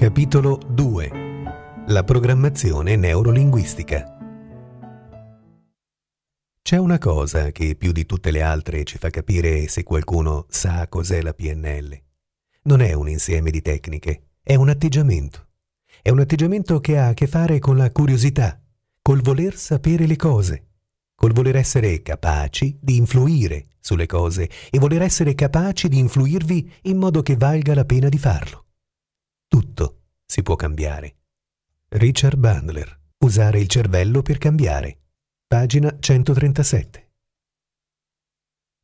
Capitolo 2 La programmazione neurolinguistica C'è una cosa che più di tutte le altre ci fa capire se qualcuno sa cos'è la PNL. Non è un insieme di tecniche, è un atteggiamento. È un atteggiamento che ha a che fare con la curiosità, col voler sapere le cose, col voler essere capaci di influire sulle cose e voler essere capaci di influirvi in modo che valga la pena di farlo si può cambiare. Richard Bandler. Usare il cervello per cambiare. Pagina 137.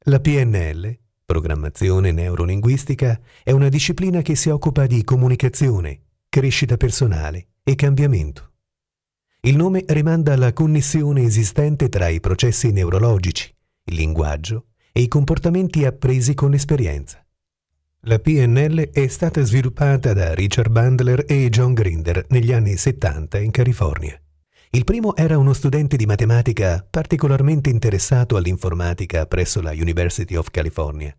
La PNL, programmazione neurolinguistica, è una disciplina che si occupa di comunicazione, crescita personale e cambiamento. Il nome rimanda alla connessione esistente tra i processi neurologici, il linguaggio e i comportamenti appresi con l'esperienza. La PNL è stata sviluppata da Richard Bandler e John Grinder negli anni 70 in California. Il primo era uno studente di matematica particolarmente interessato all'informatica presso la University of California.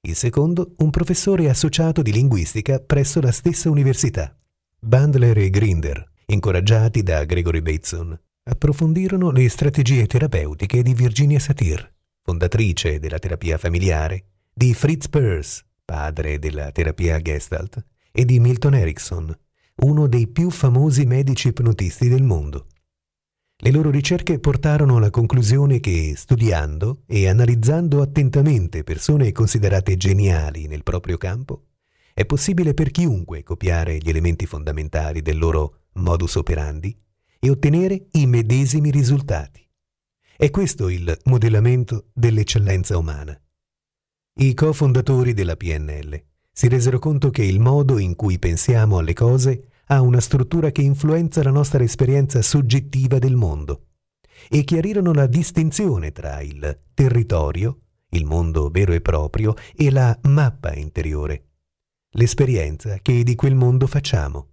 Il secondo, un professore associato di linguistica presso la stessa università. Bandler e Grinder, incoraggiati da Gregory Bateson, approfondirono le strategie terapeutiche di Virginia Satir, fondatrice della terapia familiare, di Fritz Peirce, padre della terapia Gestalt, e di Milton Erickson, uno dei più famosi medici ipnotisti del mondo. Le loro ricerche portarono alla conclusione che, studiando e analizzando attentamente persone considerate geniali nel proprio campo, è possibile per chiunque copiare gli elementi fondamentali del loro modus operandi e ottenere i medesimi risultati. È questo il modellamento dell'eccellenza umana, i cofondatori della PNL si resero conto che il modo in cui pensiamo alle cose ha una struttura che influenza la nostra esperienza soggettiva del mondo e chiarirono la distinzione tra il territorio, il mondo vero e proprio, e la mappa interiore, l'esperienza che di quel mondo facciamo.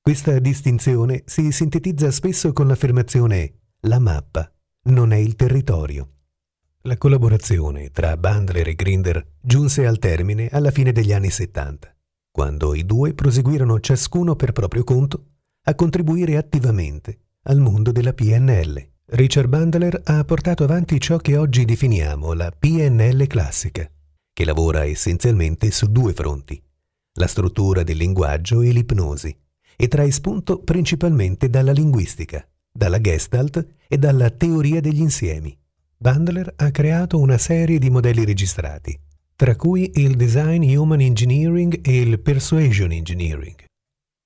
Questa distinzione si sintetizza spesso con l'affermazione la mappa non è il territorio. La collaborazione tra Bandler e Grinder giunse al termine alla fine degli anni 70, quando i due proseguirono ciascuno per proprio conto a contribuire attivamente al mondo della PNL. Richard Bandler ha portato avanti ciò che oggi definiamo la PNL classica, che lavora essenzialmente su due fronti, la struttura del linguaggio e l'ipnosi, e trae spunto principalmente dalla linguistica, dalla Gestalt e dalla teoria degli insiemi. Bandler ha creato una serie di modelli registrati, tra cui il Design Human Engineering e il Persuasion Engineering.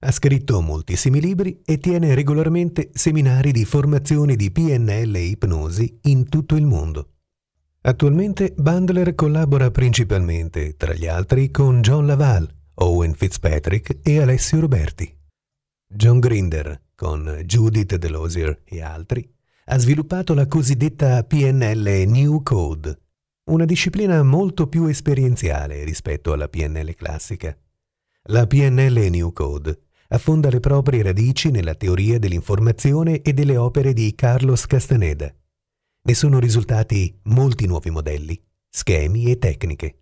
Ha scritto moltissimi libri e tiene regolarmente seminari di formazione di PNL e ipnosi in tutto il mondo. Attualmente Bandler collabora principalmente, tra gli altri, con John Laval, Owen Fitzpatrick e Alessio Roberti. John Grinder, con Judith Delosier e altri, ha sviluppato la cosiddetta PNL New Code, una disciplina molto più esperienziale rispetto alla PNL classica. La PNL New Code affonda le proprie radici nella teoria dell'informazione e delle opere di Carlos Castaneda. Ne sono risultati molti nuovi modelli, schemi e tecniche.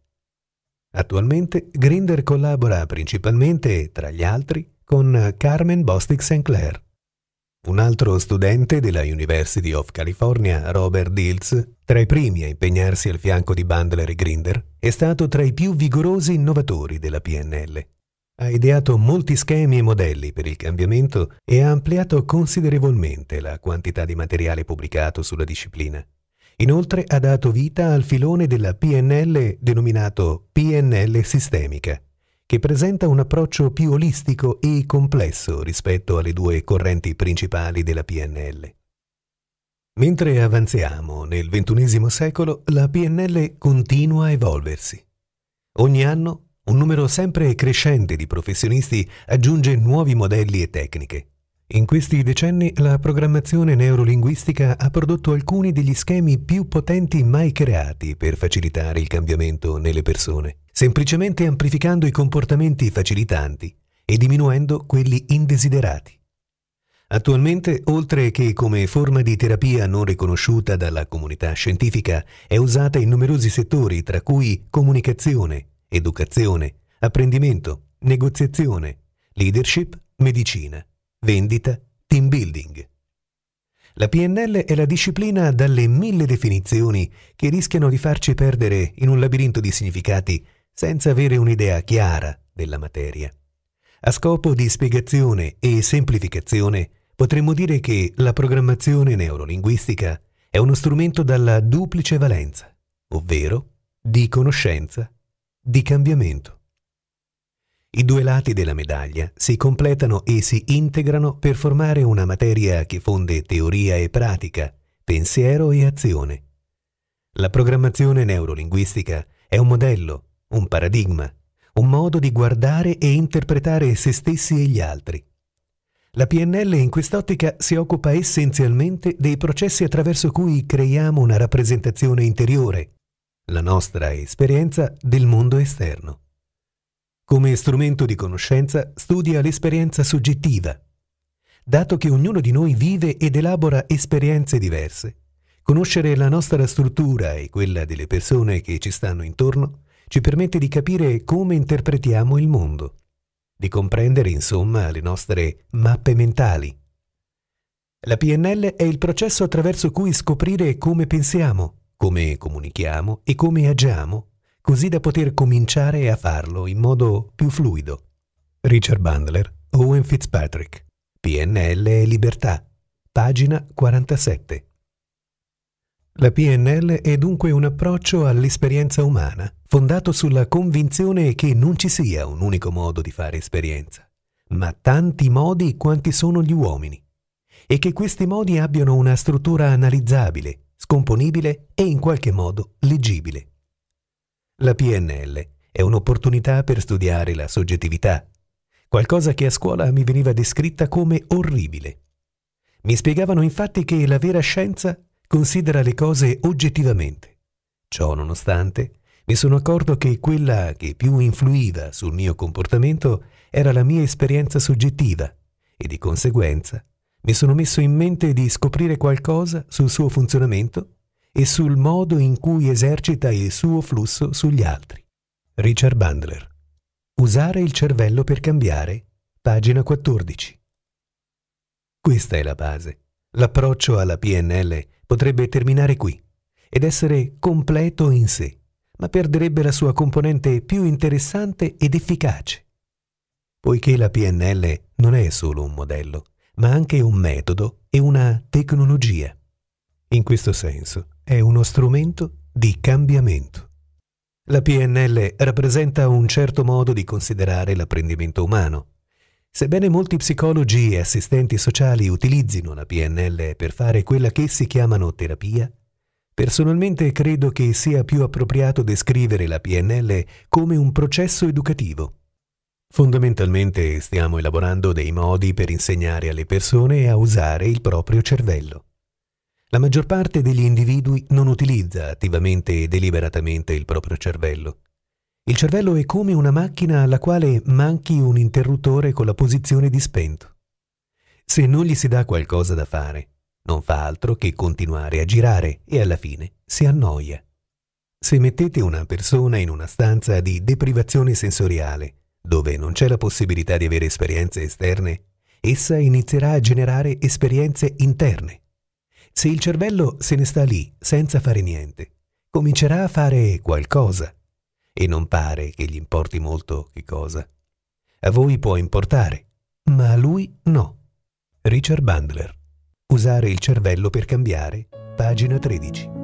Attualmente Grinder collabora principalmente, tra gli altri, con Carmen Bostic Sinclair. Un altro studente della University of California, Robert Dills, tra i primi a impegnarsi al fianco di Bandler e Grinder, è stato tra i più vigorosi innovatori della PNL. Ha ideato molti schemi e modelli per il cambiamento e ha ampliato considerevolmente la quantità di materiale pubblicato sulla disciplina. Inoltre ha dato vita al filone della PNL denominato PNL sistemica, che presenta un approccio più olistico e complesso rispetto alle due correnti principali della PNL. Mentre avanziamo nel XXI secolo, la PNL continua a evolversi. Ogni anno un numero sempre crescente di professionisti aggiunge nuovi modelli e tecniche, in questi decenni la programmazione neurolinguistica ha prodotto alcuni degli schemi più potenti mai creati per facilitare il cambiamento nelle persone, semplicemente amplificando i comportamenti facilitanti e diminuendo quelli indesiderati. Attualmente, oltre che come forma di terapia non riconosciuta dalla comunità scientifica, è usata in numerosi settori tra cui comunicazione, educazione, apprendimento, negoziazione, leadership, medicina vendita, team building. La PNL è la disciplina dalle mille definizioni che rischiano di farci perdere in un labirinto di significati senza avere un'idea chiara della materia. A scopo di spiegazione e semplificazione, potremmo dire che la programmazione neurolinguistica è uno strumento dalla duplice valenza, ovvero di conoscenza, di cambiamento. I due lati della medaglia si completano e si integrano per formare una materia che fonde teoria e pratica, pensiero e azione. La programmazione neurolinguistica è un modello, un paradigma, un modo di guardare e interpretare se stessi e gli altri. La PNL in quest'ottica si occupa essenzialmente dei processi attraverso cui creiamo una rappresentazione interiore, la nostra esperienza del mondo esterno. Come strumento di conoscenza studia l'esperienza soggettiva. Dato che ognuno di noi vive ed elabora esperienze diverse, conoscere la nostra struttura e quella delle persone che ci stanno intorno ci permette di capire come interpretiamo il mondo, di comprendere insomma le nostre mappe mentali. La PNL è il processo attraverso cui scoprire come pensiamo, come comunichiamo e come agiamo così da poter cominciare a farlo in modo più fluido. Richard Bandler, Owen Fitzpatrick, PNL e Libertà, pagina 47. La PNL è dunque un approccio all'esperienza umana, fondato sulla convinzione che non ci sia un unico modo di fare esperienza, ma tanti modi quanti sono gli uomini, e che questi modi abbiano una struttura analizzabile, scomponibile e in qualche modo leggibile. La PNL è un'opportunità per studiare la soggettività, qualcosa che a scuola mi veniva descritta come orribile. Mi spiegavano infatti che la vera scienza considera le cose oggettivamente. Ciò nonostante, mi sono accorto che quella che più influiva sul mio comportamento era la mia esperienza soggettiva e di conseguenza mi sono messo in mente di scoprire qualcosa sul suo funzionamento e sul modo in cui esercita il suo flusso sugli altri. Richard Bandler. Usare il cervello per cambiare. Pagina 14. Questa è la base. L'approccio alla PNL potrebbe terminare qui ed essere completo in sé, ma perderebbe la sua componente più interessante ed efficace. Poiché la PNL non è solo un modello, ma anche un metodo e una tecnologia. In questo senso è uno strumento di cambiamento. La PNL rappresenta un certo modo di considerare l'apprendimento umano. Sebbene molti psicologi e assistenti sociali utilizzino la PNL per fare quella che essi chiamano terapia, personalmente credo che sia più appropriato descrivere la PNL come un processo educativo. Fondamentalmente stiamo elaborando dei modi per insegnare alle persone a usare il proprio cervello. La maggior parte degli individui non utilizza attivamente e deliberatamente il proprio cervello. Il cervello è come una macchina alla quale manchi un interruttore con la posizione di spento. Se non gli si dà qualcosa da fare, non fa altro che continuare a girare e alla fine si annoia. Se mettete una persona in una stanza di deprivazione sensoriale, dove non c'è la possibilità di avere esperienze esterne, essa inizierà a generare esperienze interne. Se il cervello se ne sta lì senza fare niente, comincerà a fare qualcosa. E non pare che gli importi molto che cosa. A voi può importare, ma a lui no. Richard Bandler. Usare il cervello per cambiare, pagina 13.